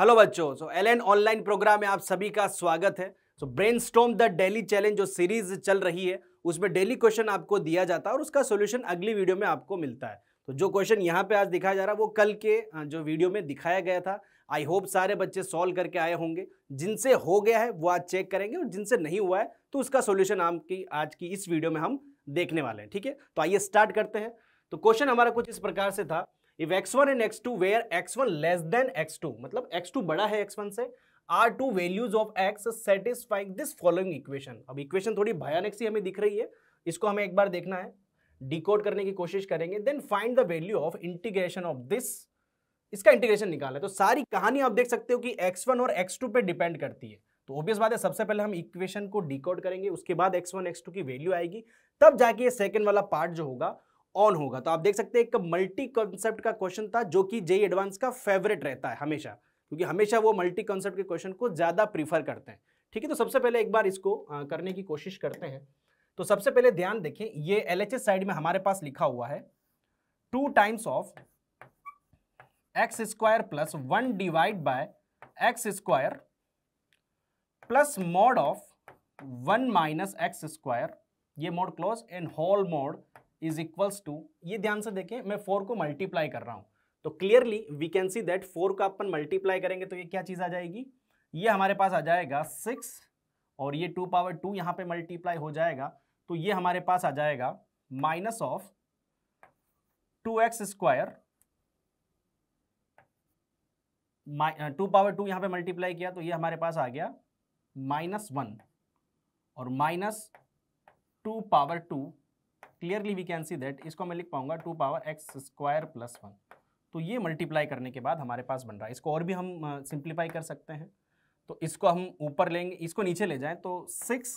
hello बच्चों so L N online program में आप सभी का स्वागत है so brainstorm the daily challenge जो सीरीज चल रही है उसमें डेली क्वेश्चन आपको दिया जाता है और उसका सोल्यूशन अगली वीडियो में आपको मिलता है तो जो क्वेश्चन यहाँ पे आज दिखाया जा रहा है वो कल के जो वीडियो में दिखाया गया था आई होप सारे बच्चे सॉल्व करके आए होंगे जिनसे हो गया है वो आज चेक करेंगे और जिनसे नहीं हुआ है तो उसका सोल्यूशन आपकी आज की इस वीडियो में हम देखने वाले हैं ठीक है तो आइए स्टार्ट करते हैं तो क्वेश्चन हमारा कुछ इस प्रकार से था if X one and X two where X one less than X two मतलब एक्स टू बड़ा है एक्स वन से R two values of X satisfying this following equation अब इक्वेशन थोड़ी भयानक सी हमें दिख रही है इसको हमें एक बार देखना है डिकोड करने की कोशिश करेंगे then find the value of integration of this इसका इंटीग्रेशन निकाला है तो सारी कहानी आप देख सकते हो कि x1 और x2 पे डिपेंड करती है तो ऑब्वियस बात है सबसे पहले हम इक्वेशन को डिकोड करेंगे उसके बाद x1 x2 की वैल्यू आएगी तब जाके ये सेकंड वाला पार्ट जो होगा ऑन होगा तो आप देख सकते हैं एक मल्टी कॉन्सेप्ट का क्वेश्चन था जो कि जेई एडवांस का फेवरेट रहता है हमेशा क्योंकि हमेशा वो मल्टी कॉन्सेप्ट के क्वेश्चन को ज़्यादा प्रीफर करते हैं ठीक है तो सबसे पहले एक बार इसको करने की कोशिश करते हैं तो सबसे पहले ध्यान देखें ये एल साइड में हमारे पास लिखा हुआ है two times of X square plus one divide by X square plus mod of one minus x square ये mod close and whole mod is equals to ये ध्यान से देखें मैं फोर को मल्टीप्लाई कर रहा हूँ तो clearly we can see that four को अपन मल्टीप्लाई करेंगे तो ये क्या चीज़ आ जाएगी ये हमारे पास आ जाएगा सिक्स और ये टू पावर टू यहाँ पे मल्टीप्लाई हो जाएगा तो ये हमारे पास आ जाएगा minus of two X square two power two यहाँ पे मल्टीप्लाई किया तो ये हमारे पास आ गया माइनस वन और minus two power two clearly we can see that इसको मैं लिख पाऊंगा two power x square plus one तो ये मल्टीप्लाई करने के बाद हमारे पास बन रहा है इसको और भी हम सिंप्लीफाई uh, कर सकते हैं तो इसको हम ऊपर लेंगे इसको नीचे ले जाएं तो सिक्स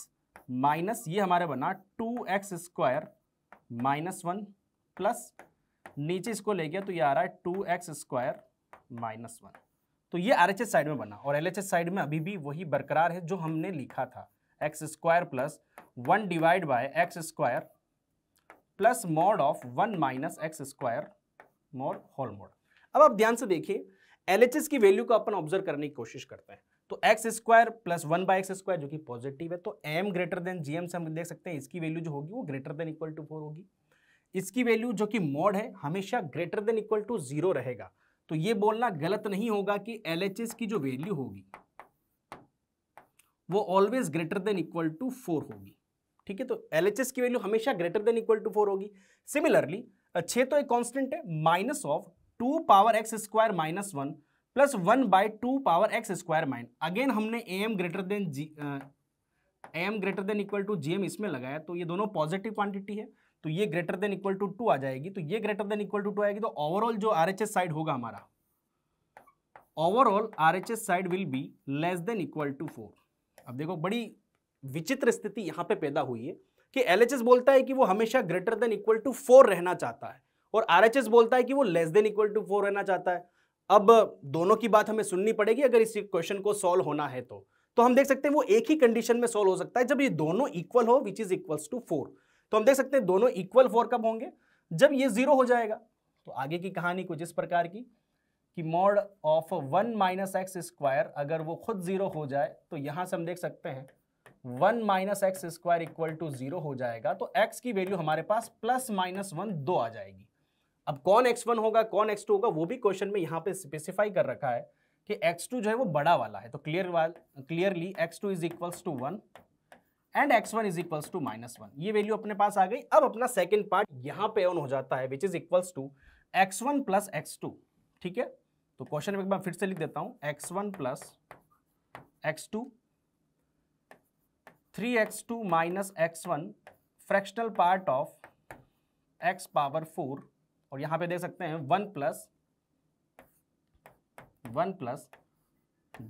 माइनस ये हमारे बना two X square minus one plus नीचे इसको ले गया तो ये आ रहा है two X square minus one तो ये आर साइड में बना और एल साइड में अभी भी वही बरकरार है जो हमने लिखा था X square plus one divide by X square plus mod of one minus x square mod whole mod अब आप ध्यान से देखिए एल की वैल्यू को अपन ऑब्जर्व करने की कोशिश करते हैं तो X square plus one by X square जो कि पॉजिटिव है तो एम ग्रेटर देन जी से हम देख सकते हैं इसकी वैल्यू जो होगी वो greater than equal to four होगी इसकी वैल्यू जो कि मोड है हमेशा greater than equal to zero रहेगा तो ये बोलना गलत नहीं होगा कि एल की जो वैल्यू होगी वो always greater than equal to four होगी ठीक है तो एल की वैल्यू हमेशा greater than equal to four होगी सिमिलरली छः तो एक कॉन्स्टेंट है minus of two power x square minus one plus one by two power x square माइन अगेन हमने A M greater than G A M greater than equal to G M इसमें लगाया तो ये दोनों पॉजिटिव क्वांटिटी है तो ये greater than equal to two आ जाएगी तो ये greater than equal to two आएगी तो ओवरऑल जो आर एच एस साइड होगा हमारा overall R H S side will be less than equal to four अब देखो बड़ी विचित्र स्थिति यहाँ पे पैदा हुई है कि एल बोलता है कि वो हमेशा greater than equal to four रहना चाहता है और आर बोलता है कि वो less than equal to four रहना चाहता है अब दोनों की बात हमें सुननी पड़ेगी अगर इस क्वेश्चन को सोल्व होना है तो तो हम देख सकते हैं वो एक ही कंडीशन में सोल्व हो सकता है जब ये दोनों इक्वल हो which is equal to four तो हम देख सकते हैं दोनों इक्वल फोर कब होंगे जब ये जीरो हो जाएगा तो आगे की कहानी कुछ इस प्रकार की कि mod of one minus x square अगर वो खुद जीरो हो जाए तो यहां से हम देख सकते हैं one minus x square equal to zero हो जाएगा तो एक्स की वैल्यू हमारे पास प्लस माइनस वन दो आ जाएगी अब कौन एक्स वन होगा कौन एक्स टू होगा वो भी क्वेश्चन में यहाँ पे स्पेसिफाई कर रखा है कि एक्स टू जो है वो बड़ा वाला है तो clear clearly x two is equals to one and x one is equals to minus one ये वैल्यू अपने पास आ गई अब अपना सेकेंड पार्ट यहाँ पे ऑन हो जाता है which is equals to x one plus x two ठीक है तो क्वेश्चन एक बार फिर से लिख देता हूँ x one plus x two three x two minus x one fractional part of x power four और यहाँ पे देख सकते हैं one plus one plus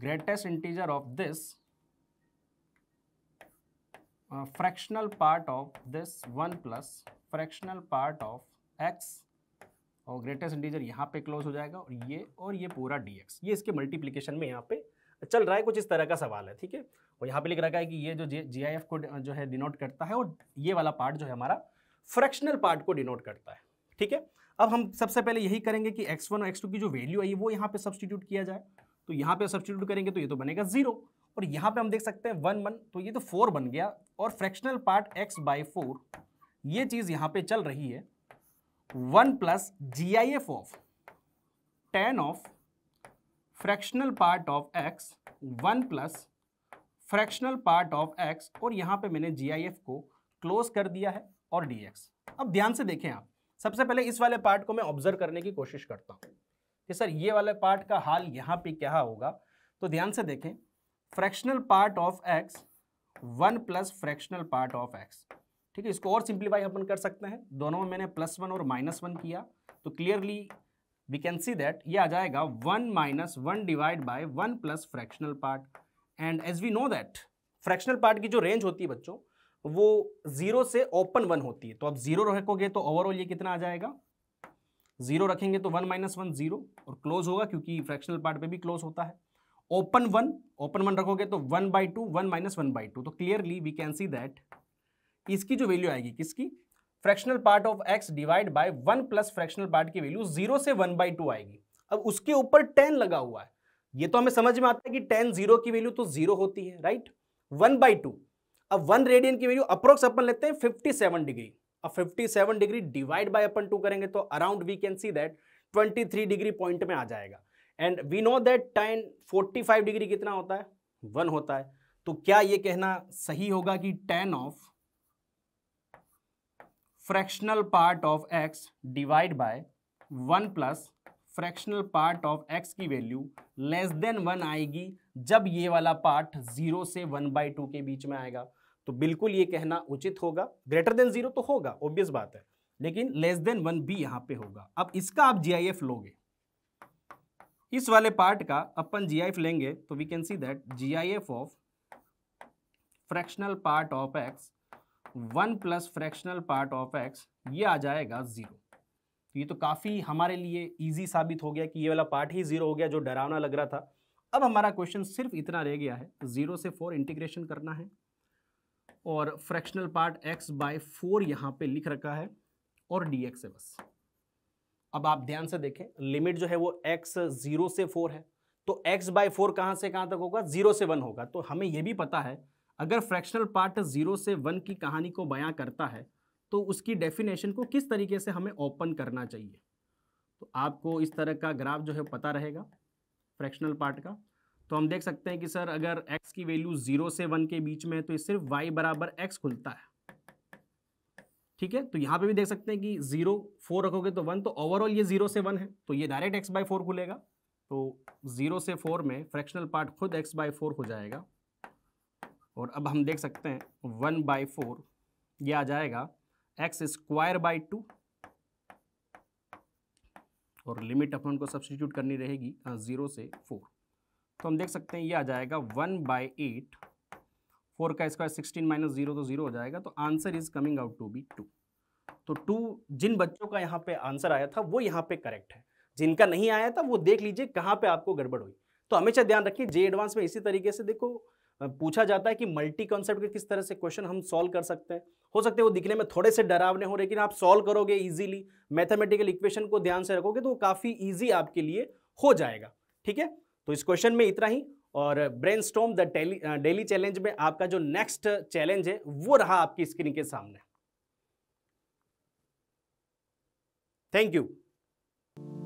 greatest integer of this fractional part of this one plus fractional part of x और greatest integer यहाँ पे close हो जाएगा और ये और ये पूरा डी एक्स ये इसके मल्टीप्लीकेशन में यहाँ पे चल रहा है कुछ इस तरह का सवाल है ठीक है और यहाँ पे लिख रखा है कि ये जो जी आई एफ को जो है डिनोट करता है और ये वाला पार्ट जो है हमारा फ्रैक्शनल पार्ट को डिनोट करता है ठीक है अब हम सबसे पहले यही करेंगे कि एक्स वन और एक्स टू की जो वैल्यू आई वो यहाँ पे सब्सटीट्यूट किया जाए तो यहाँ पे सब्सटीट्यूट करेंगे तो ये तो बनेगा जीरो और यहाँ पे हम देख सकते हैं वन वन तो ये तो फोर बन गया और fractional part x by four ये चीज़ यहाँ पे चल रही है one plus G I F of tan of fractional part of x one plus fractional part of x और यहाँ पे मैंने जी को क्लोज कर दिया है और डी अब ध्यान से देखें आप सबसे पहले इस वाले पार्ट को मैं ऑब्जर्व करने की कोशिश करता हूँ कि सर ये वाले पार्ट का हाल यहाँ पे क्या होगा तो ध्यान से देखें fractional part of x one plus fractional part of x ठीक है इसको और सिंप्लीफाई अपन कर सकते हैं दोनों में मैंने प्लस वन और माइनस वन किया तो clearly we can see that ये आ जाएगा one minus one divide by one plus fractional part and as we know that fractional part की जो रेंज होती है बच्चों वो जीरो से ओपन वन होती है तो अब जीरो रखोगे तो ओवरऑल ये कितना आ जाएगा जीरो रखेंगे तो वन माइनस वन जीरो और क्लोज होगा क्योंकि फ्रैक्शनल पार्ट पे भी क्लोज होता है ओपन वन ओपन वन रखोगे तो one by two one minus one by two तो clearly we can see that इसकी जो वैल्यू आएगी किसकी fractional part of x divide by one plus fractional part की वैल्यू जीरो से वन बाई टू आएगी अब उसके ऊपर टेन लगा हुआ है ये तो हमें समझ में आता है कि टेन जीरो की वैल्यू तो जीरो होती है राइट वन बाई टू अब वन रेडियन की वैल्यू अप्रोक्स अपन लेते हैं फिफ्टी सेवन डिग्री अब fifty seven degree divide by अपन टू करेंगे तो around we can see that twenty three degree point में आ जाएगा and we know that tan forty five degree कितना होता है वन होता है तो क्या ये कहना सही होगा कि tan of fractional part of x divide by one plus fractional part of x की वैल्यू लेस देन वन आएगी जब ये वाला पार्ट जीरो से वन बाई टू के बीच में आएगा तो बिल्कुल ये कहना उचित होगा ग्रेटर देन जीरो तो होगा ऑब्वियस बात है लेकिन लेस देन वन भी यहाँ पे होगा अब इसका आप जी लोगे इस वाले पार्ट का अपन जी लेंगे तो we can see that G of fractional part of x one plus fractional part of x ये आ जाएगा ज़ीरो तो ये तो काफ़ी हमारे लिए इजी साबित हो गया कि ये वाला पार्ट ही ज़ीरो हो गया जो डरावना लग रहा था अब हमारा क्वेश्चन सिर्फ इतना रह गया है ज़ीरो से फोर इंटीग्रेशन करना है और fractional part x by four यहाँ पे लिख रखा है और डी एक्स है बस अब आप ध्यान से देखें लिमिट जो है वो एक्स ज़ीरो से फोर है तो एक्स बाय फोर कहाँ से कहाँ तक होगा ज़ीरो से वन होगा तो हमें यह भी पता है अगर फ्रैक्शनल पार्ट जीरो से वन की कहानी को बयां करता है तो उसकी डेफिनेशन को किस तरीके से हमें ओपन करना चाहिए तो आपको इस तरह का ग्राफ जो है पता रहेगा फ्रैक्शनल पार्ट का तो हम देख सकते हैं कि सर अगर एक्स की वैल्यू जीरो से वन के बीच में है तो सिर्फ वाई बराबर एक्स खुलता है ठीक है तो यहाँ पे भी देख सकते हैं कि जीरो फोर रखोगे तो वन तो ओवरऑल ये जीरो से वन है तो ये डायरेक्ट एक्स बाई फोर खुलेगा तो जीरो से फोर में फ्रैक्शनल पार्ट खुद एक्स बाई फोर हो जाएगा और अब हम देख सकते हैं वन बाई फोर यह आ जाएगा एक्स स्क्वायर बाई टू और लिमिट अपन को सब्सटीट्यूट करनी रहेगी ज़ीरो से फोर तो हम देख सकते हैं ये आ जाएगा वन बाई एट फोर का स्क्वायर सिक्सटीन माइनस जीरो तो ज़ीरो हो जाएगा तो answer is coming out to be two तो टू जिन बच्चों का यहाँ पे आंसर आया था वो यहाँ पे करेक्ट है जिनका नहीं आया था वो देख लीजिए कहाँ पे आपको गड़बड़ हुई तो हमेशा ध्यान रखिए जे एडवांस में इसी तरीके से देखो पूछा जाता है कि मल्टी कॉन्सेप्ट के किस तरह से क्वेश्चन हम सॉल्व कर सकते हैं हो सकते हैं वो दिखने में थोड़े से डरावने हो लेकिन आप सॉल्व करोगे इजीली मैथमेटिकल इक्वेशन को ध्यान से रखोगे तो वो काफ़ी ईजी आपके लिए हो जाएगा ठीक है तो इस क्वेश्चन में इतना ही और brainstorm the daily challenge में आपका जो नेक्स्ट चैलेंज है वो रहा आपकी स्क्रीन के सामने थैंक यू